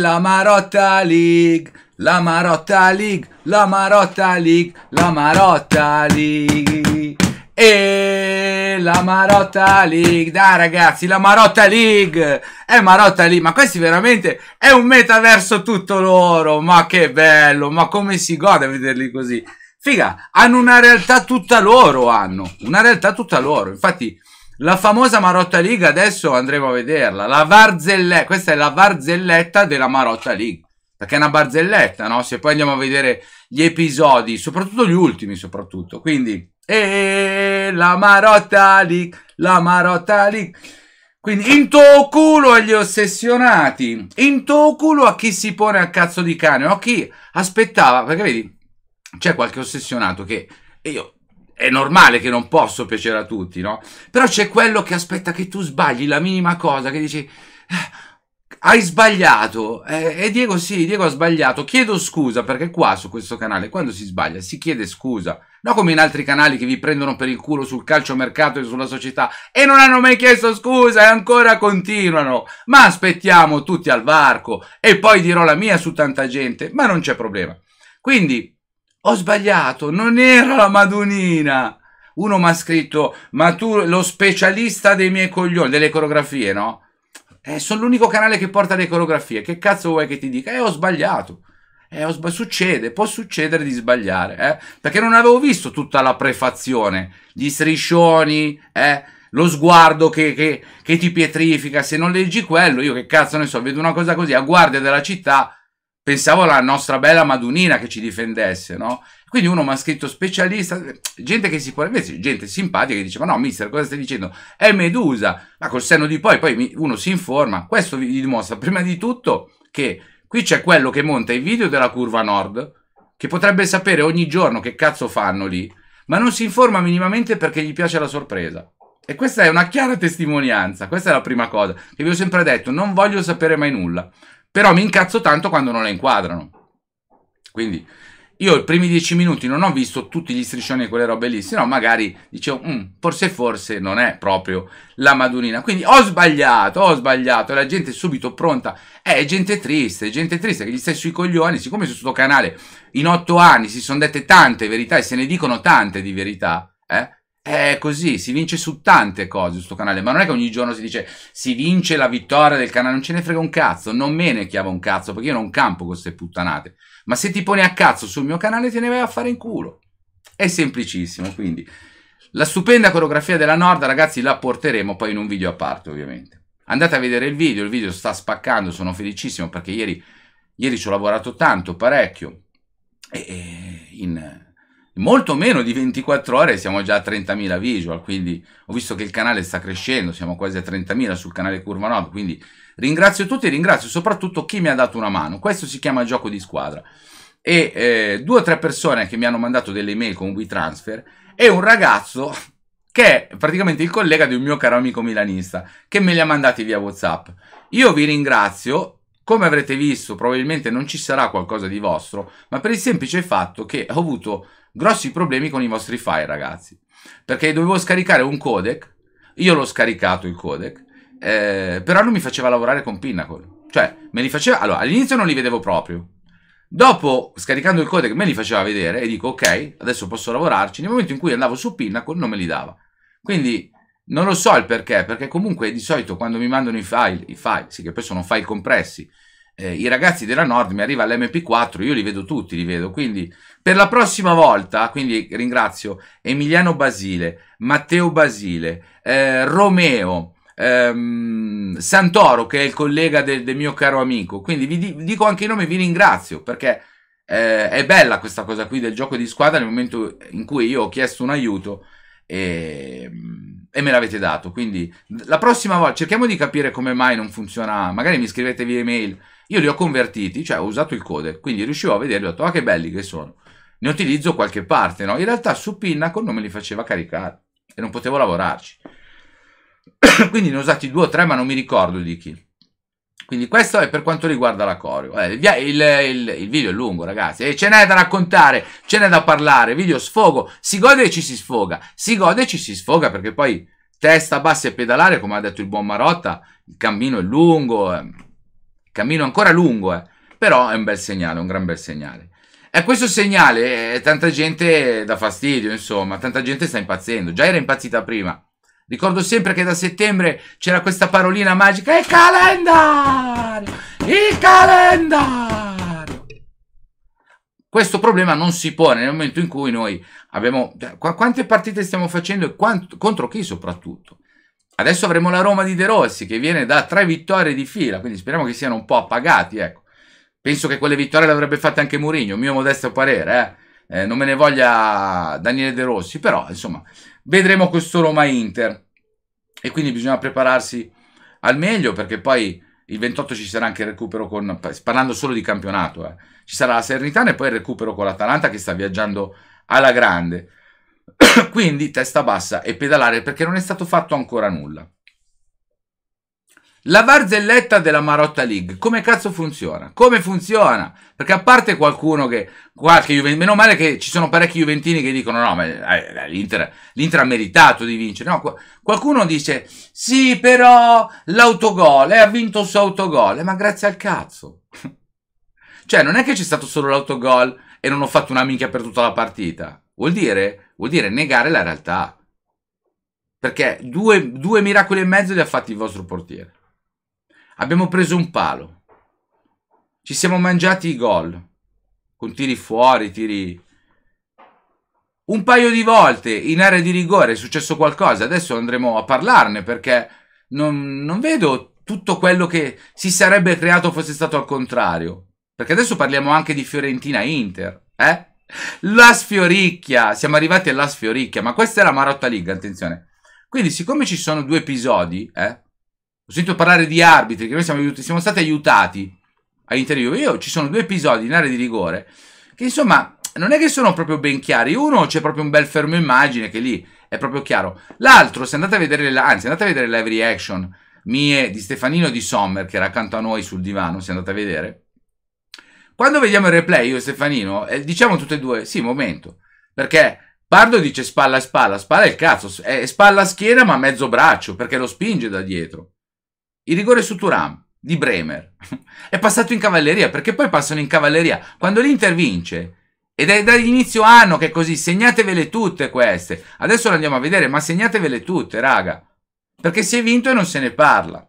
la Marotta League, la Marotta League, la Marotta League, la Marotta League. E la Marotta League, dai ragazzi, la Marotta League è Marotta League, ma questi veramente è un metaverso tutto loro, ma che bello, ma come si gode a vederli così. Figa, hanno una realtà tutta loro, hanno una realtà tutta loro, infatti la famosa Marotta League adesso andremo a vederla. La barzelletta, questa è la barzelletta della Marotta League. Perché è una barzelletta, no? Se poi andiamo a vedere gli episodi, soprattutto gli ultimi, soprattutto. Quindi, e la Marotta League, la Marotta League. Quindi, in tuo culo agli ossessionati, in tuo culo a chi si pone al cazzo di cane, o a chi aspettava, perché vedi, c'è qualche ossessionato che, e io è normale che non posso piacere a tutti, no? Però c'è quello che aspetta che tu sbagli la minima cosa, che dici eh, hai sbagliato. Eh, e Diego sì, Diego ha sbagliato. Chiedo scusa perché qua su questo canale quando si sbaglia si chiede scusa. Non come in altri canali che vi prendono per il culo sul calciomercato e sulla società e non hanno mai chiesto scusa e ancora continuano. Ma aspettiamo tutti al varco e poi dirò la mia su tanta gente, ma non c'è problema. Quindi ho sbagliato, non era la Madonina. Uno mi ha scritto, ma tu lo specialista dei miei coglioni, delle coreografie, no? Eh, sono l'unico canale che porta le coreografie. Che cazzo vuoi che ti dica? Eh, ho sbagliato. Eh, ho sba- succede, può succedere di sbagliare, eh? Perché non avevo visto tutta la prefazione, gli striscioni, eh? Lo sguardo che, che, che ti pietrifica, se non leggi quello, io che cazzo ne so, vedo una cosa così a guardia della città, pensavo alla nostra bella Madunina che ci difendesse, no? Quindi uno mi ha scritto specialista, gente che si può, invece gente simpatica che diceva, no mister cosa stai dicendo? È Medusa, ma col senno di poi, poi uno si informa, questo vi dimostra prima di tutto che qui c'è quello che monta i video della curva nord, che potrebbe sapere ogni giorno che cazzo fanno lì, ma non si informa minimamente perché gli piace la sorpresa. E questa è una chiara testimonianza, questa è la prima cosa, che vi ho sempre detto, non voglio sapere mai nulla. Però mi incazzo tanto quando non la inquadrano. Quindi io i primi dieci minuti non ho visto tutti gli striscioni e quelle robe lì, se no magari dicevo, mm, forse forse non è proprio la Madurina. Quindi ho sbagliato, ho sbagliato, e la gente è subito pronta. Eh, gente triste, è gente triste che gli stai sui coglioni, siccome su questo canale in otto anni si sono dette tante verità e se ne dicono tante di verità, eh, è così, si vince su tante cose su questo canale, ma non è che ogni giorno si dice si vince la vittoria del canale, non ce ne frega un cazzo, non me ne chiava un cazzo, perché io non campo con queste puttanate. Ma se ti poni a cazzo sul mio canale te ne vai a fare in culo. È semplicissimo, quindi la stupenda coreografia della Norda, ragazzi, la porteremo poi in un video a parte, ovviamente. Andate a vedere il video, il video sta spaccando, sono felicissimo perché ieri, ieri ci ho lavorato tanto, parecchio, e, e in molto meno di 24 ore siamo già a 30.000 visual, quindi ho visto che il canale sta crescendo, siamo quasi a 30.000 sul canale Curva 9, quindi ringrazio tutti e ringrazio soprattutto chi mi ha dato una mano, questo si chiama gioco di squadra, e eh, due o tre persone che mi hanno mandato delle email con WeTransfer e un ragazzo che è praticamente il collega di un mio caro amico milanista, che me li ha mandati via Whatsapp. Io vi ringrazio come avrete visto, probabilmente non ci sarà qualcosa di vostro, ma per il semplice fatto che ho avuto grossi problemi con i vostri file, ragazzi. Perché dovevo scaricare un codec, io l'ho scaricato il codec, eh, però non mi faceva lavorare con Pinnacle. Cioè, me li faceva... Allora, all'inizio non li vedevo proprio. Dopo, scaricando il codec, me li faceva vedere e dico, ok, adesso posso lavorarci. Nel momento in cui andavo su Pinnacle, non me li dava. Quindi, non lo so il perché, perché comunque di solito quando mi mandano i file, i file, sì, che poi sono file compressi, eh, i ragazzi della Nord mi arriva l'MP4, io li vedo tutti, li vedo. Quindi per la prossima volta, quindi ringrazio Emiliano Basile, Matteo Basile, eh, Romeo, ehm, Santoro che è il collega del, del mio caro amico. Quindi vi di dico anche i nomi, vi ringrazio perché eh, è bella questa cosa qui del gioco di squadra nel momento in cui io ho chiesto un aiuto e, ehm, e, me l'avete dato. Quindi la prossima volta cerchiamo di capire come mai non funziona. Magari mi scrivete via email. Io li ho convertiti, cioè ho usato il codec, quindi riuscivo a vederli. Ho detto, ah, che belli che sono. Ne utilizzo qualche parte, no? In realtà su Pinnacle non me li faceva caricare e non potevo lavorarci. quindi ne ho usati due o tre, ma non mi ricordo di chi. Quindi questo è per quanto riguarda la Corio. Eh, il, il, il, video è lungo, ragazzi, e eh, ce n'è da raccontare, ce n'è da parlare. Video sfogo, si gode e ci si sfoga, si gode e ci si sfoga perché poi testa bassa e pedalare, come ha detto il buon Marotta, il cammino è lungo, eh. il cammino è ancora lungo, eh. però è un bel segnale, un gran bel segnale. E questo segnale, eh, tanta gente dà fastidio, insomma, tanta gente sta impazzendo, già era impazzita prima Ricordo sempre che da settembre c'era questa parolina magica, il calendario, il calendario. Questo problema non si pone nel momento in cui noi abbiamo... Cioè, quante partite stiamo facendo e quanto, contro chi soprattutto? Adesso avremo la Roma di De Rossi che viene da tre vittorie di fila, quindi speriamo che siano un po' appagati, ecco. Penso che quelle vittorie le avrebbe fatte anche Mourinho, mio modesto parere, eh eh, non me ne voglia Daniele De Rossi, però insomma vedremo questo Roma-Inter e quindi bisogna prepararsi al meglio perché poi il 28 ci sarà anche il recupero con, parlando solo di campionato, eh, ci sarà la Sernitana e poi il recupero con l'Atalanta che sta viaggiando alla grande. Quindi testa bassa e pedalare perché non è stato fatto ancora nulla. La barzelletta della Marotta League, come cazzo funziona? Come funziona? Perché a parte qualcuno che, qualche Juventus, meno male che ci sono parecchi Juventini che dicono no, ma eh, l'Inter, ha meritato di vincere, no, qualcuno dice sì, però l'autogol, eh, ha vinto il suo autogol, eh, ma grazie al cazzo. cioè, non è che c'è stato solo l'autogol e non ho fatto una minchia per tutta la partita. Vuol dire, vuol dire negare la realtà. Perché due, due miracoli e mezzo li ha fatti il vostro portiere. Abbiamo preso un palo. Ci siamo mangiati i gol. Con tiri fuori, tiri... Un paio di volte in area di rigore è successo qualcosa. Adesso andremo a parlarne perché non, non vedo tutto quello che si sarebbe creato fosse stato al contrario. Perché adesso parliamo anche di Fiorentina-Inter. Eh? La sfioricchia! Siamo arrivati alla sfioricchia, ma questa è la Marotta League, attenzione. Quindi, siccome ci sono due episodi, eh, ho sentito parlare di arbitri, che noi siamo, aiutati, siamo stati aiutati all'interview. Io ci sono due episodi in area di rigore che insomma non è che sono proprio ben chiari. Uno c'è proprio un bel fermo immagine che lì è proprio chiaro. L'altro, se andate a vedere, la, anzi andate a vedere live reaction mie di Stefanino di Sommer che era accanto a noi sul divano, se andate a vedere. Quando vediamo il replay io e Stefanino, eh, diciamo tutte e due, sì, momento, perché Pardo dice spalla a spalla, spalla è il cazzo, è spalla a schiena ma mezzo braccio, perché lo spinge da dietro il rigore su Turam di Bremer è passato in cavalleria perché poi passano in cavalleria quando l'Inter vince ed è dall'inizio anno che è così segnatevele tutte queste adesso le andiamo a vedere ma segnatevele tutte raga perché si è vinto e non se ne parla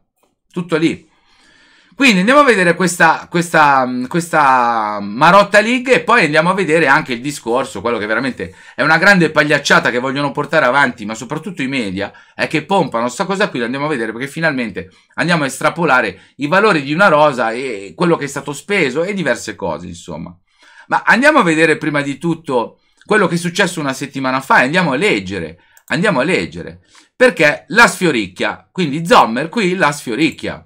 tutto lì quindi andiamo a vedere questa, questa, questa Marotta League e poi andiamo a vedere anche il discorso, quello che veramente è una grande pagliacciata che vogliono portare avanti, ma soprattutto i media, è che pompano sta cosa qui, andiamo a vedere perché finalmente andiamo a estrapolare i valori di una rosa e quello che è stato speso e diverse cose, insomma. Ma andiamo a vedere prima di tutto quello che è successo una settimana fa e andiamo a leggere, andiamo a leggere, perché la sfioricchia, quindi Zommer qui la sfioricchia.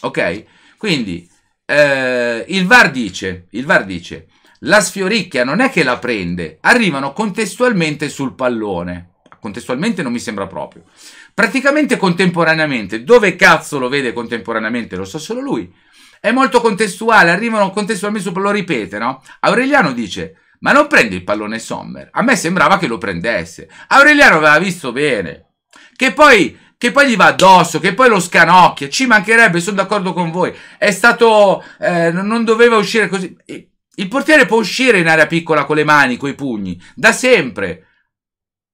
Ok? Quindi eh, il, VAR dice, il VAR dice, la sfioricchia non è che la prende, arrivano contestualmente sul pallone. Contestualmente non mi sembra proprio. Praticamente contemporaneamente, dove cazzo lo vede contemporaneamente lo sa so solo lui. È molto contestuale, arrivano contestualmente sul pallone, lo ripete, no? Aureliano dice, ma non prende il pallone Sommer. A me sembrava che lo prendesse. Aureliano aveva visto bene. Che poi che poi gli va addosso, che poi lo scanocchia. Ci mancherebbe, sono d'accordo con voi. È stato. Eh, non doveva uscire così. Il portiere può uscire in area piccola con le mani, coi pugni, da sempre.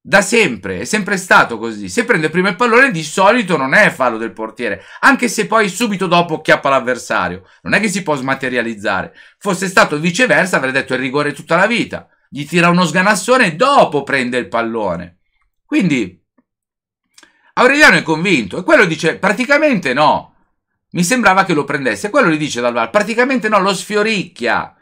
Da sempre, è sempre stato così. Se prende prima il pallone, di solito non è fallo del portiere, anche se poi subito dopo chiappa l'avversario. Non è che si può smaterializzare. Fosse stato viceversa, avrei detto il rigore tutta la vita. Gli tira uno sganassone e dopo prende il pallone. Quindi Aureliano è convinto e quello dice praticamente no. Mi sembrava che lo prendesse. Quello gli dice dal VAR, praticamente no, lo sfioricchia.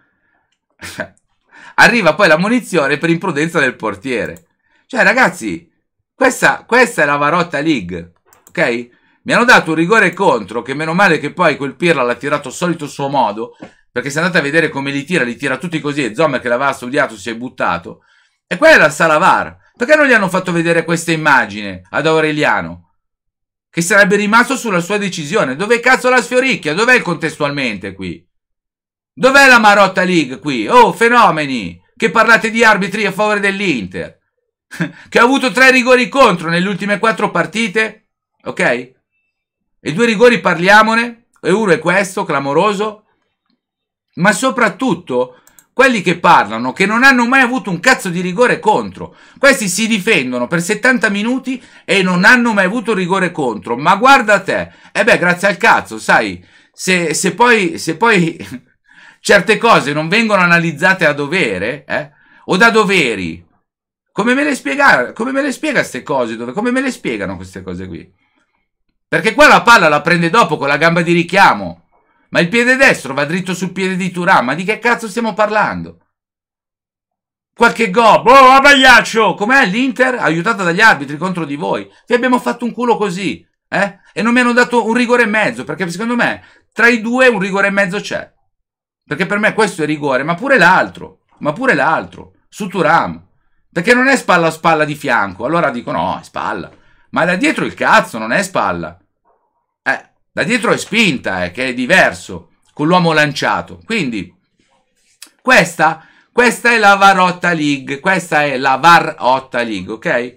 Arriva poi la munizione per imprudenza del portiere. Cioè ragazzi, questa, questa è la Varotta League, ok? Mi hanno dato un rigore contro, che meno male che poi quel Pirla l'ha tirato al solito suo modo, perché se andate a vedere come li tira, li tira tutti così e Zommer che l'aveva studiato si è buttato. E quella è la sala VAR. Perché non gli hanno fatto vedere questa immagine ad Aureliano? Che sarebbe rimasto sulla sua decisione. Dove cazzo la sfioricchia? Dov'è il contestualmente qui? Dov'è la Marotta League qui? Oh, fenomeni! Che parlate di arbitri a favore dell'Inter. che ha avuto tre rigori contro nelle ultime quattro partite. Ok? E due rigori parliamone. E uno è questo, clamoroso. Ma soprattutto quelli che parlano, che non hanno mai avuto un cazzo di rigore contro. Questi si difendono per 70 minuti e non hanno mai avuto rigore contro. Ma guarda te, e beh, grazie al cazzo, sai, se, se poi, se poi certe cose non vengono analizzate a dovere, eh, o da doveri, come me le spiega, come me le spiega queste cose? Dove, come me le spiegano queste cose qui? Perché qua la palla la prende dopo con la gamba di richiamo. Ma il piede destro va dritto sul piede di Turam. Ma di che cazzo stiamo parlando? Qualche gol. Oh, abbagliaccio! Com'è l'Inter? Aiutata dagli arbitri contro di voi. Vi abbiamo fatto un culo così. Eh? E non mi hanno dato un rigore e mezzo. Perché secondo me tra i due un rigore e mezzo c'è. Perché per me questo è rigore. Ma pure l'altro. Ma pure l'altro. Su Turam. Perché non è spalla a spalla di fianco. Allora dico no, è spalla. Ma da dietro il cazzo, non è spalla. Da dietro è spinta, eh, che è diverso, con l'uomo lanciato. Quindi, questa, questa è la Varotta League, questa è la Varotta League, ok?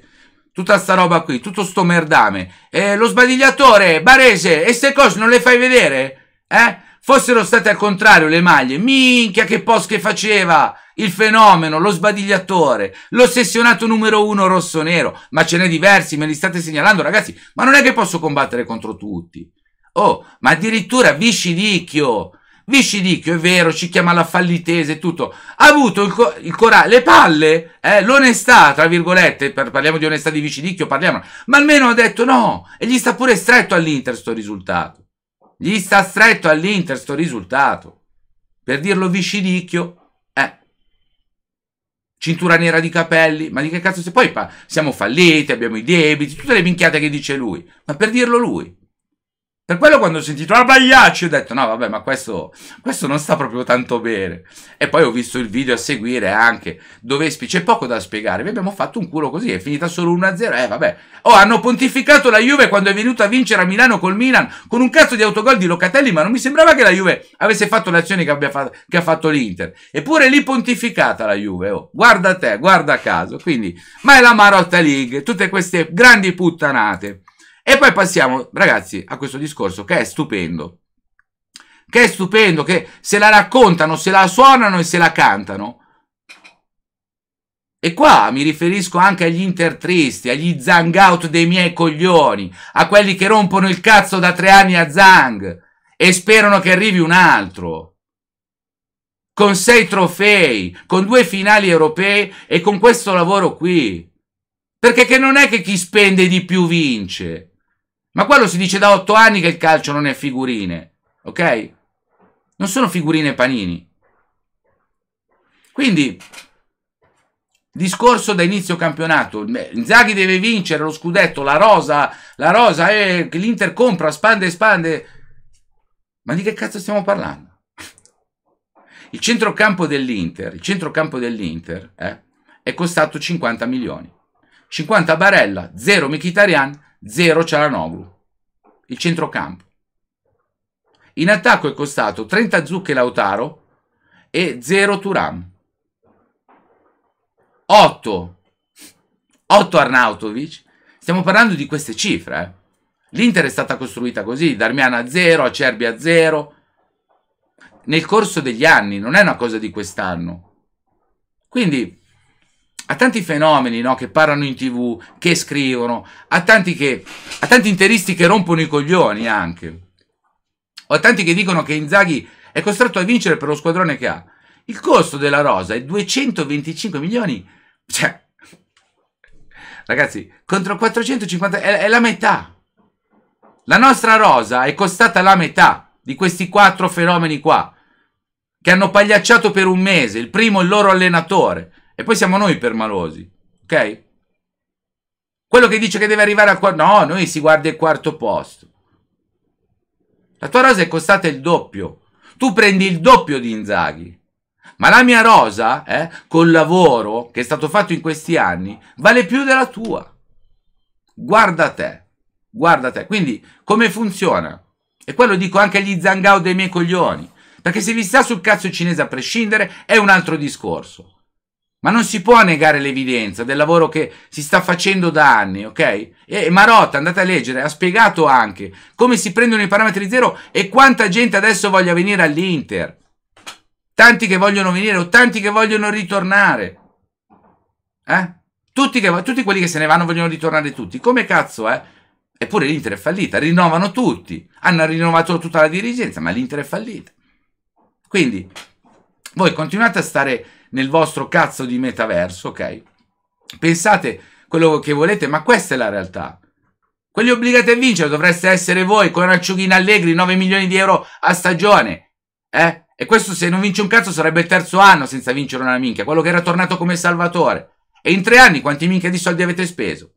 Tutta sta roba qui, tutto sto merdame. E lo sbadigliatore, Barese, e ste cose non le fai vedere? Eh? Fossero state al contrario le maglie, minchia che post che faceva! il fenomeno, lo sbadigliatore, l'ossessionato numero uno rosso-nero, ma ce n'è diversi, me li state segnalando ragazzi, ma non è che posso combattere contro tutti. Oh, ma addirittura Viscidicchio, Viscidicchio è vero, ci chiama la fallitese e tutto, ha avuto il, il coraggio, le palle, eh, l'onestà, tra virgolette, per, parliamo di onestà di Viscidicchio, parliamo, ma almeno ha detto no, e gli sta pure stretto all'Inter sto risultato. Gli sta stretto all'Inter sto risultato. Per dirlo Viscidicchio, eh. cintura nera di capelli, ma di che cazzo se poi pa- siamo falliti, abbiamo i debiti, tutte le minchiate che dice lui, ma per dirlo lui. Per quello quando ho sentito la pagliaccia ho detto no vabbè ma questo, questo, non sta proprio tanto bene. E poi ho visto il video a seguire anche dove c'è poco da spiegare. Vi abbiamo fatto un culo così, è finita solo 1-0 eh vabbè. Oh hanno pontificato la Juve quando è venuta a vincere a Milano col Milan con un cazzo di autogol di Locatelli ma non mi sembrava che la Juve avesse fatto l'azione che, fa che, ha fatto l'Inter. Eppure lì pontificata la Juve, oh. Guarda te, guarda caso. Quindi, ma è la Marotta League, tutte queste grandi puttanate. E poi passiamo, ragazzi, a questo discorso che è stupendo. Che è stupendo, che se la raccontano, se la suonano e se la cantano. E qua mi riferisco anche agli intertristi, agli zangout dei miei coglioni, a quelli che rompono il cazzo da tre anni a Zang e sperano che arrivi un altro. Con sei trofei, con due finali europei e con questo lavoro qui. Perché che non è che chi spende di più vince. Ma quello si dice da otto anni che il calcio non è figurine, ok? Non sono figurine panini. Quindi, discorso da inizio campionato, Inzaghi deve vincere lo scudetto, la rosa, la rosa, eh, l'Inter compra, spande, spande. Ma di che cazzo stiamo parlando? Il centrocampo dell'Inter, il centrocampo dell'Inter eh, è costato 50 milioni. 50 Barella, 0 Mkhitaryan, 0 Cialanoglu, il centrocampo. In attacco è costato 30 zucche Lautaro e 0 Turam. 8 8 Arnautovic. Stiamo parlando di queste cifre. Eh. L'Inter è stata costruita così, Darmiana 0, Acerbi a 0. Nel corso degli anni, non è una cosa di quest'anno. Quindi a tanti fenomeni no, che parlano in tv, che scrivono, a tanti, che, a tanti interisti che rompono i coglioni anche, o a tanti che dicono che Inzaghi è costretto a vincere per lo squadrone che ha. Il costo della rosa è 225 milioni, cioè, ragazzi, contro 450 è, è la metà. La nostra rosa è costata la metà di questi quattro fenomeni qua, che hanno pagliacciato per un mese, il primo il loro allenatore, e poi siamo noi permalosi, ok? Quello che dice che deve arrivare al quarto... No, noi si guarda il quarto posto. La tua rosa è costata il doppio. Tu prendi il doppio di Inzaghi. Ma la mia rosa, eh, col lavoro che è stato fatto in questi anni, vale più della tua. Guarda te. Guarda te. Quindi, come funziona? E quello dico anche agli zangao dei miei coglioni. Perché se vi sta sul cazzo cinese a prescindere, è un altro discorso. Ma non si può negare l'evidenza del lavoro che si sta facendo da anni, ok? E Marotta, andate a leggere, ha spiegato anche come si prendono i parametri zero e quanta gente adesso voglia venire all'Inter. Tanti che vogliono venire o tanti che vogliono ritornare. Eh? Tutti, che, tutti quelli che se ne vanno vogliono ritornare tutti. Come cazzo, eh? Eppure l'Inter è fallita, rinnovano tutti. Hanno rinnovato tutta la dirigenza, ma l'Inter è fallita. Quindi, voi continuate a stare nel vostro cazzo di metaverso, ok? Pensate quello che volete, ma questa è la realtà. Quelli obbligati a vincere dovreste essere voi con Acciughini Allegri, 9 milioni di euro a stagione. Eh? E questo se non vince un cazzo sarebbe il terzo anno senza vincere una minchia, quello che era tornato come Salvatore. E in tre anni quanti minchia di soldi avete speso?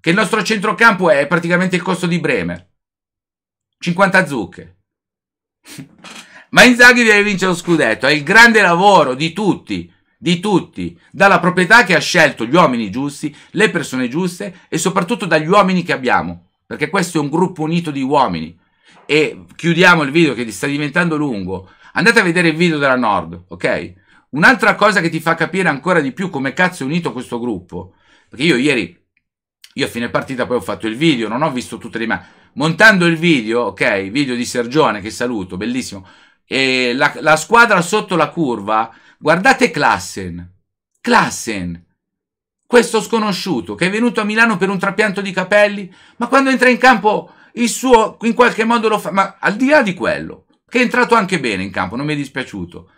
Che il nostro centrocampo è praticamente il costo di Bremer. 50 zucche. Ma Inzaghi deve vincere lo scudetto, è il grande lavoro di tutti, di tutti, dalla proprietà che ha scelto gli uomini giusti, le persone giuste e soprattutto dagli uomini che abbiamo, perché questo è un gruppo unito di uomini. E chiudiamo il video che sta diventando lungo. Andate a vedere il video della Nord, ok? Un'altra cosa che ti fa capire ancora di più come cazzo è unito questo gruppo, perché io ieri, io a fine partita poi ho fatto il video, non ho visto tutte le mani. Montando il video, ok, video di Sergione che saluto, bellissimo, eh, la, la, squadra sotto la curva, guardate Klassen. Klassen, questo sconosciuto che è venuto a Milano per un trapianto di capelli, ma quando entra in campo il suo in qualche modo lo fa, ma al di là di quello, che è entrato anche bene in campo, non mi è dispiaciuto.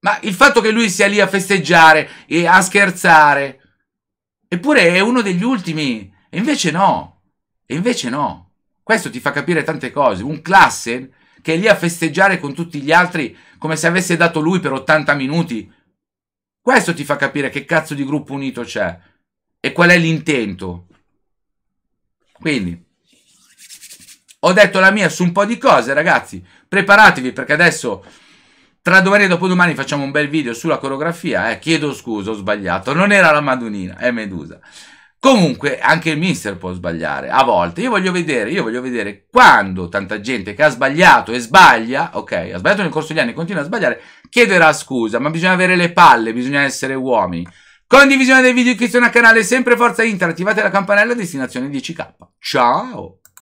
Ma il fatto che lui sia lì a festeggiare e a scherzare, eppure è uno degli ultimi, e invece no, e invece no. Questo ti fa capire tante cose. Un Klassen che è lì a festeggiare con tutti gli altri come se avesse dato lui per 80 minuti. Questo ti fa capire che cazzo di gruppo unito c'è e qual è l'intento. Quindi, ho detto la mia su un po' di cose, ragazzi. Preparatevi perché adesso, tra domani e dopodomani, facciamo un bel video sulla coreografia. Eh, chiedo scusa, ho sbagliato. Non era la Madunina, è Medusa. Comunque anche il mister può sbagliare a volte. Io voglio vedere, io voglio vedere quando tanta gente che ha sbagliato e sbaglia, ok, ha sbagliato nel corso degli anni e continua a sbagliare, chiederà scusa, ma bisogna avere le palle, bisogna essere uomini. Condivisione dei video, iscrizione al canale, sempre Forza Inter, attivate la campanella, destinazione 10k. Ciao!